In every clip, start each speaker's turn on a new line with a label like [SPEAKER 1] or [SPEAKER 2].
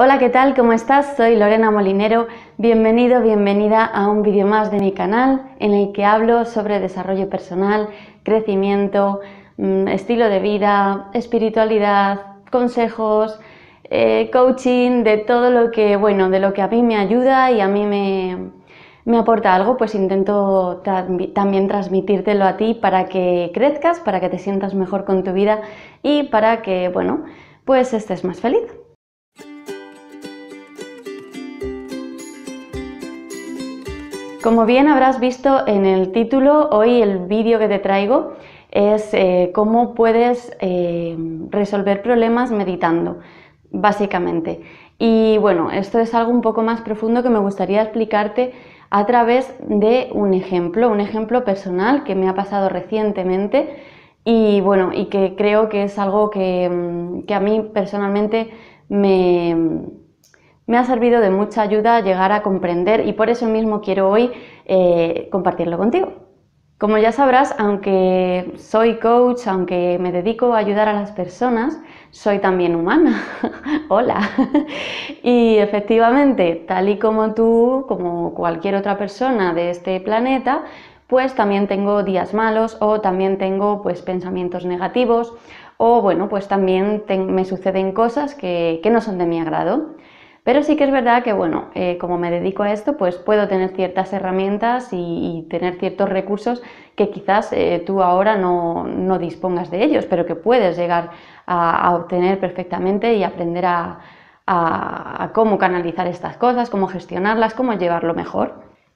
[SPEAKER 1] Hola, ¿qué tal? ¿Cómo estás? Soy Lorena Molinero. Bienvenido, bienvenida a un vídeo más de mi canal en el que hablo sobre desarrollo personal, crecimiento, mm, estilo de vida, espiritualidad, consejos, eh, coaching, de todo lo que, bueno, de lo que a mí me ayuda y a mí me, aporta algo, pues intento también transmitírtelo a ti para que crezcas, para que te sientas mejor con tu vida y para que, bueno, pues estés más feliz. Como bien habrás visto en el título, hoy el vídeo que te traigo es eh, cómo puedes eh, resolver problemas meditando, básicamente. Y bueno, esto es algo un poco más profundo que me gustaría explicarte a través de un ejemplo, un ejemplo personal que me ha pasado recientemente y bueno, y que creo que es algo que mm, a mí personalmente me, me ha servido de mucha ayuda a llegar a comprender y por eso mismo quiero hoy eh, compartirlo contigo. Como ya sabrás, aunque soy coach, aunque me dedico a ayudar a las personas, soy también humana. Hola. y efectivamente, tal y como tú, como cualquier otra persona de este planeta, pues también tengo días malos o también tengo pues pensamientos negativos o bueno, pues también me suceden cosas que, que no son de mi agrado. Pero sí que es verdad que, bueno, eh, como me dedico a esto, pues puedo tener ciertas herramientas y, tener ciertos recursos que quizás eh, tú ahora no, dispongas de ellos, pero que puedes llegar a, obtener perfectamente y aprender a, a cómo canalizar estas cosas, cómo gestionarlas, cómo llevarlo mejor.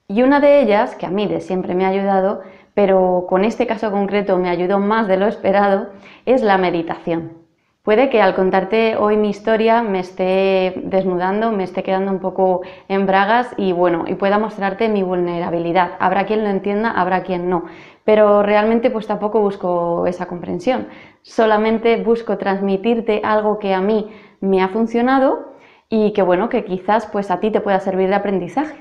[SPEAKER 1] Y una de ellas, que a mí de siempre me ha ayudado, pero con este caso concreto me ayudó más de lo esperado, es la meditación. Puede que al contarte hoy mi historia me esté desnudando, me esté quedando un poco en bragas y bueno, y pueda mostrarte mi vulnerabilidad. Habrá quien lo entienda, habrá quien no, pero realmente pues tampoco busco esa comprensión. Solamente busco transmitirte algo que a mí me ha funcionado y que bueno, que quizás pues a ti te pueda servir de aprendizaje.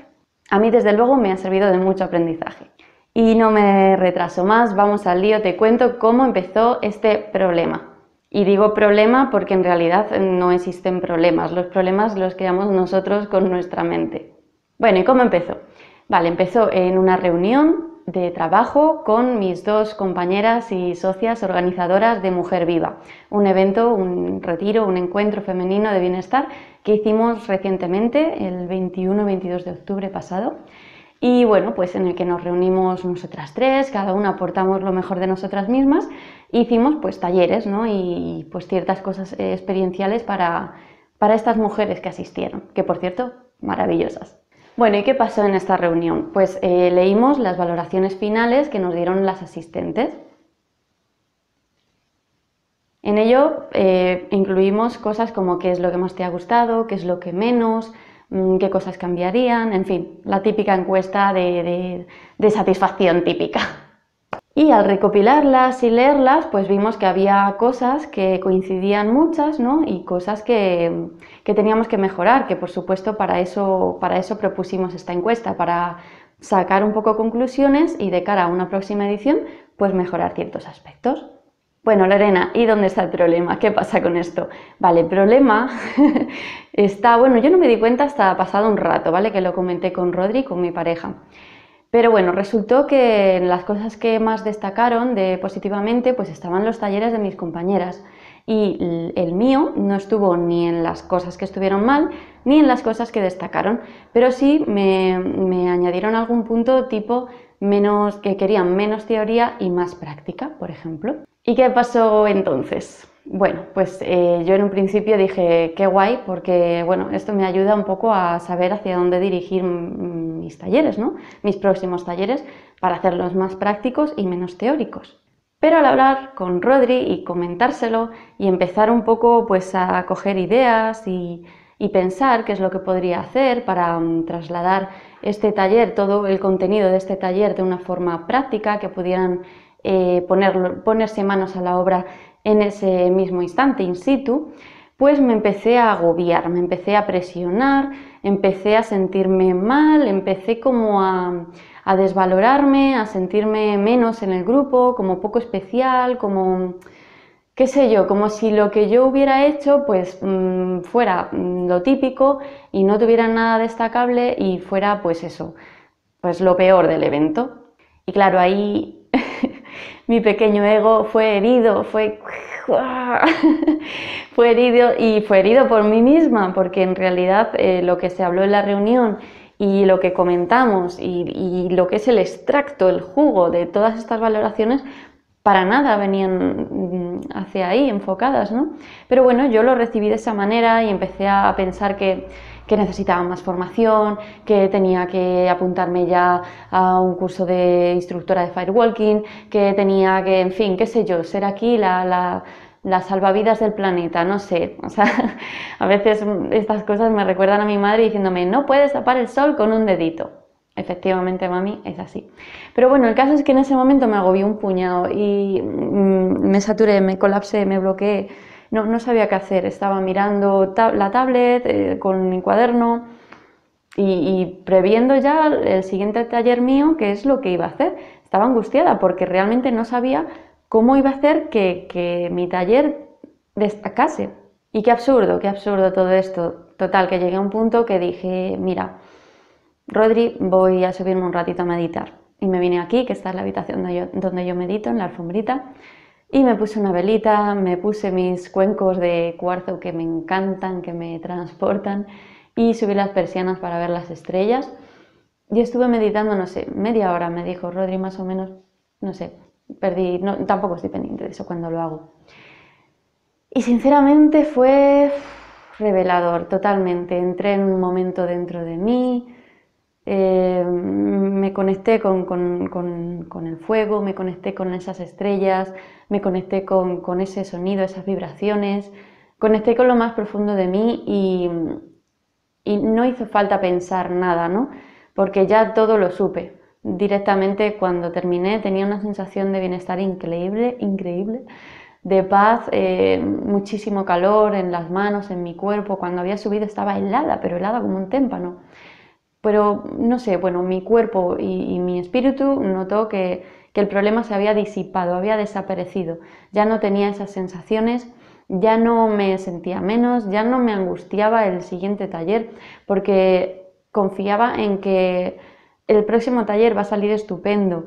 [SPEAKER 1] A mí desde luego me ha servido de mucho aprendizaje. Y no me retraso más, vamos al lío, te cuento cómo empezó este problema. Y digo problema porque en realidad no existen problemas, los problemas los creamos nosotros con nuestra mente. Bueno, ¿y cómo empezó? Vale, empezó en una reunión de trabajo con mis dos compañeras y socias organizadoras de Mujer Viva, un evento, un retiro, un encuentro femenino de bienestar que hicimos recientemente, el 21-22 de octubre pasado. Y bueno, pues en el que nos reunimos nosotras tres, cada una aportamos lo mejor de nosotras mismas hicimos pues talleres ¿no? y pues ciertas cosas eh, experienciales para, estas mujeres que asistieron, que por cierto, maravillosas. Bueno, ¿y qué pasó en esta reunión? Pues eh, leímos las valoraciones finales que nos dieron las asistentes. En ello eh, incluimos cosas como qué es lo que más te ha gustado, qué es lo que menos, mm, qué cosas cambiarían, en fin, la típica encuesta de satisfacción típica. Y al recopilarlas y leerlas, pues vimos que había cosas que coincidían muchas, ¿no? Y cosas que, teníamos que mejorar, que por supuesto para eso, para eso propusimos esta encuesta, para sacar un poco conclusiones y de cara a una próxima edición, pues mejorar ciertos aspectos. Bueno, Lorena, ¿y dónde está el problema? ¿Qué pasa con esto? Vale, el problema está, bueno, yo no me di cuenta hasta pasado un rato, ¿vale? Que lo comenté con Rodri, con mi pareja. Pero bueno, resultó que las cosas que más destacaron de positivamente pues estaban los talleres de mis compañeras y el mío no estuvo ni en las cosas que estuvieron mal ni en las cosas que destacaron, pero sí me, me añadieron algún punto tipo menos que querían menos teoría y más práctica, por ejemplo. ¿Y qué pasó entonces? Bueno, pues eh, yo en un principio dije, qué guay, porque bueno, esto me ayuda un poco a saber hacia dónde dirigir mis talleres, ¿no? Mis próximos talleres para hacerlos más prácticos y menos teóricos. Pero al hablar con Rodri y comentárselo y empezar un poco pues a coger ideas y, pensar qué es lo que podría hacer para mm, trasladar este taller, todo el contenido de este taller de una forma práctica, que pudieran eh, ponerse manos a la obra en ese mismo instante, in situ, pues me empecé a agobiar, me empecé a presionar, empecé a sentirme mal, empecé como a, desvalorarme, a sentirme menos en el grupo, como poco especial, como qué sé yo, como si lo que yo hubiera hecho pues mm, fuera mm, lo típico y no tuviera nada destacable y fuera pues eso, pues lo peor del evento. Y claro, ahí mi pequeño ego fue herido, fue, fue herido y fue herido por mí misma, porque en realidad eh, lo que se habló en la reunión y lo que comentamos y, y, lo que es el extracto, el jugo de todas estas valoraciones, para nada venían mm, hacia ahí enfocadas, ¿no? Pero bueno, yo lo recibí de esa manera y empecé a pensar que que necesitaba más formación, que tenía que apuntarme ya a un curso de instructora de firewalking, que tenía que, en fin, qué sé yo, ser aquí la, salvavidas del planeta, no sé. O sea, a veces estas cosas me recuerdan a mi madre diciéndome, no puedes tapar el sol con un dedito. Efectivamente, mami, es así. Pero bueno, el caso es que en ese momento me agobió un puñado y mm, me saturé, me colapse, me bloqueé no, sabía qué hacer, estaba mirando la tablet eh, con mi cuaderno y, previendo ya el siguiente taller mío, que es lo que iba a hacer. Estaba angustiada porque realmente no sabía cómo iba a hacer que, mi taller destacase. Y qué absurdo, qué absurdo todo esto. Total, que llegué a un punto que dije, mira, Rodri, voy a subirme un ratito a meditar. Y me vine aquí, que está es la habitación donde yo, donde yo medito, en la alfombrita. Y me puse una velita, me puse mis cuencos de cuarzo que me encantan, que me transportan, y subí las persianas para ver las estrellas. Y estuve meditando, no sé, media hora, me dijo Rodri más o menos, no sé, perdí, tampoco estoy pendiente de eso cuando lo hago. Y sinceramente fue revelador, totalmente. Entré en un momento dentro de mí, eh, me conecté con, el fuego, me conecté con esas estrellas, me conecté con, ese sonido, esas vibraciones, conecté con lo más profundo de mí y, y no hizo falta pensar nada, ¿no? Porque ya todo lo supe. Directamente cuando terminé tenía una sensación de bienestar increíble, increíble, de paz, eh, muchísimo calor en las manos, en mi cuerpo. Cuando había subido estaba helada, pero helada como un témpano pero no sé, bueno, mi cuerpo y, mi espíritu notó que, el problema se había disipado, había desaparecido. Ya no tenía esas sensaciones, ya no me sentía menos, ya no me angustiaba el siguiente taller, porque confiaba en que el próximo taller va a salir estupendo.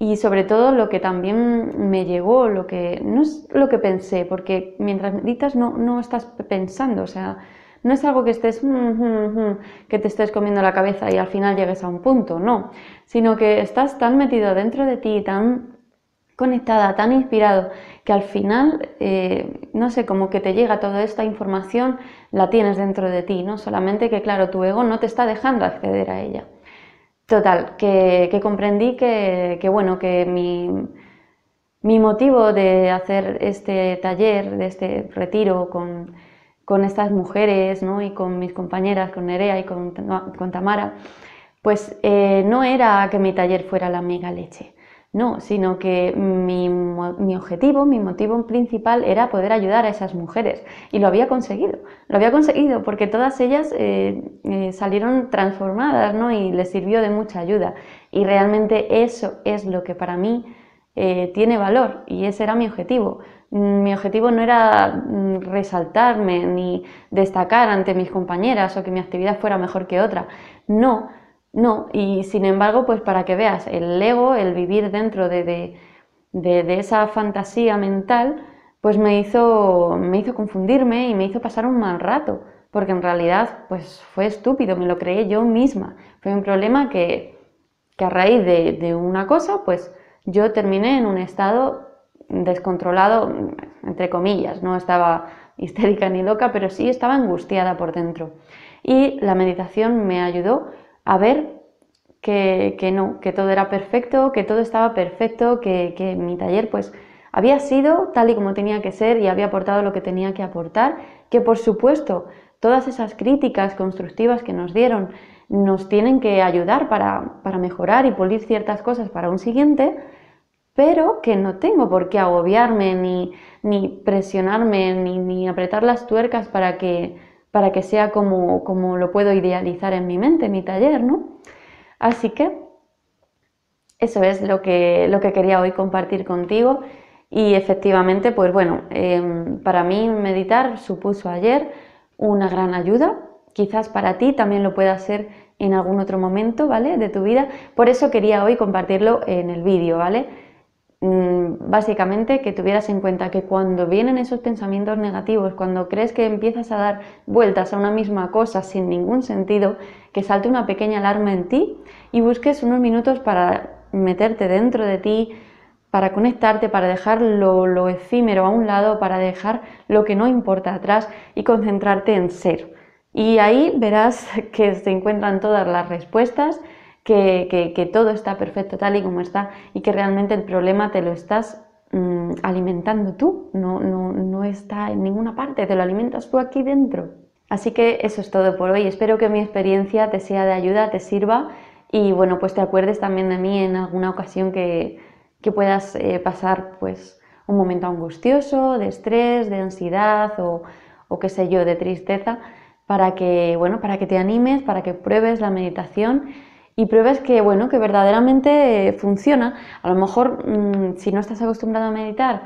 [SPEAKER 1] Y sobre todo lo que también me llegó, lo que no es lo que pensé, porque mientras meditas no, no estás pensando, o sea, no es algo que estés, mm, mm, mm", que te estés comiendo la cabeza y al final llegues a un punto, no, sino que estás tan metido dentro de ti, tan conectada, tan inspirado, que al final, eh, no sé, como que te llega toda esta información, la tienes dentro de ti, ¿no? Solamente que, claro, tu ego no te está dejando acceder a ella. Total, que, comprendí que, bueno, que mi, mi motivo de hacer este taller, de este retiro con con estas mujeres, ¿no? Y con mis compañeras, con Nerea y con, Tamara, pues eh, no era que mi taller fuera la mega leche, no, sino que mi, objetivo, mi motivo principal era poder ayudar a esas mujeres y lo había conseguido, lo había conseguido porque todas ellas eh, eh, salieron transformadas ¿no? y les sirvió de mucha ayuda y realmente eso es lo que para mí eh, tiene valor y ese era mi objetivo. Mm, mi objetivo no era mm, resaltarme ni destacar ante mis compañeras o que mi actividad fuera mejor que otra. No, no. Y sin embargo, pues para que veas, el ego, el vivir dentro de, esa fantasía mental, pues me hizo, me hizo confundirme y me hizo pasar un mal rato. Porque en realidad, pues fue estúpido, me lo creé yo misma. Fue un problema que, que a raíz de una cosa, pues yo terminé en un estado descontrolado, entre comillas, no estaba histérica ni loca, pero sí estaba angustiada por dentro. Y la meditación me ayudó a ver que, no, que todo era perfecto, que todo estaba perfecto, que, que mi taller pues había sido tal y como tenía que ser y había aportado lo que tenía que aportar, que por supuesto todas esas críticas constructivas que nos dieron nos tienen que ayudar para, mejorar y pulir ciertas cosas para un siguiente, pero que no tengo por qué agobiarme ni, presionarme ni, apretar las tuercas para que, sea como, lo puedo idealizar en mi mente, en mi taller, ¿no? Así que eso es lo que, lo que quería hoy compartir contigo y efectivamente, pues bueno, em, para mí meditar supuso ayer una gran ayuda. Quizás para ti también lo pueda ser en algún otro momento, ¿vale? De tu vida. Por eso quería hoy compartirlo en el vídeo, ¿vale? Mm, básicamente que tuvieras en cuenta que cuando vienen esos pensamientos negativos, cuando crees que empiezas a dar vueltas a una misma cosa sin ningún sentido, que salte una pequeña alarma en ti y busques unos minutos para meterte dentro de ti, para conectarte, para dejar lo, efímero a un lado, para dejar lo que no importa atrás y concentrarte en ser. Y ahí verás que se encuentran todas las respuestas, que, todo está perfecto tal y como está y que realmente el problema te lo estás mm, alimentando tú, no, no, no está en ninguna parte, te lo alimentas tú aquí dentro. Así que eso es todo por hoy. Espero que mi experiencia te sea de ayuda, te sirva y bueno, pues te acuerdes también de mí en alguna ocasión que, que puedas eh, pasar pues un momento angustioso, de estrés, de ansiedad o, qué sé yo, de tristeza, para que, bueno, para que te animes, para que pruebes la meditación y pruebes que, bueno, que verdaderamente funciona. A lo mejor mm, si no estás acostumbrado a meditar,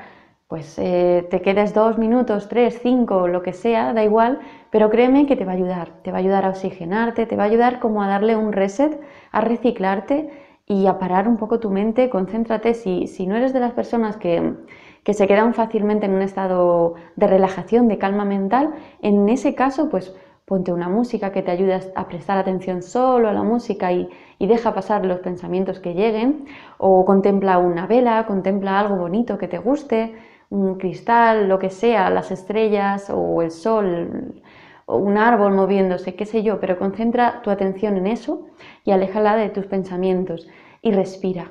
[SPEAKER 1] pues eh, te quedes dos minutos, tres, cinco, lo que sea, da igual, pero créeme que te va a ayudar, te va a ayudar a oxigenarte, te va a ayudar como a darle un reset, a reciclarte y a parar un poco tu mente, concéntrate, si, si no eres de las personas que, se quedan fácilmente en un estado de relajación, de calma mental, en ese caso pues ponte una música que te ayude a prestar atención solo a la música y, y, deja pasar los pensamientos que lleguen, o contempla una vela, contempla algo bonito que te guste, un cristal, lo que sea, las estrellas o el sol, o un árbol moviéndose, qué sé yo, pero concentra tu atención en eso y aléjala de tus pensamientos y respira,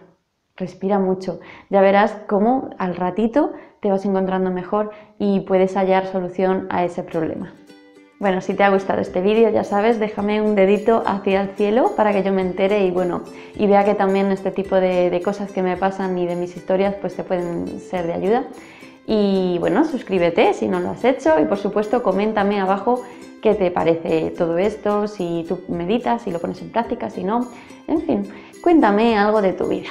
[SPEAKER 1] respira mucho. Ya verás cómo al ratito te vas encontrando mejor y puedes hallar solución a ese problema. Bueno, si te ha gustado este vídeo, ya sabes, déjame un dedito hacia el cielo para que yo me entere y bueno, y vea que también este tipo de, de cosas que me pasan y de mis historias pues te pueden ser de ayuda. Y bueno, suscríbete si no lo has hecho y por supuesto coméntame abajo qué te parece todo esto, si tú meditas, si lo pones en práctica, si no. En fin, cuéntame algo de tu vida.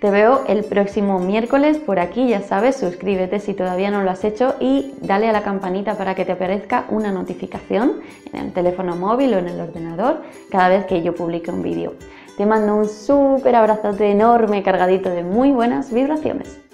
[SPEAKER 1] Te veo el próximo miércoles por aquí, ya sabes, suscríbete si todavía no lo has hecho y dale a la campanita para que te aparezca una notificación en el teléfono móvil o en el ordenador cada vez que yo publique un vídeo. Te mando un súper abrazote enorme cargadito de muy buenas vibraciones.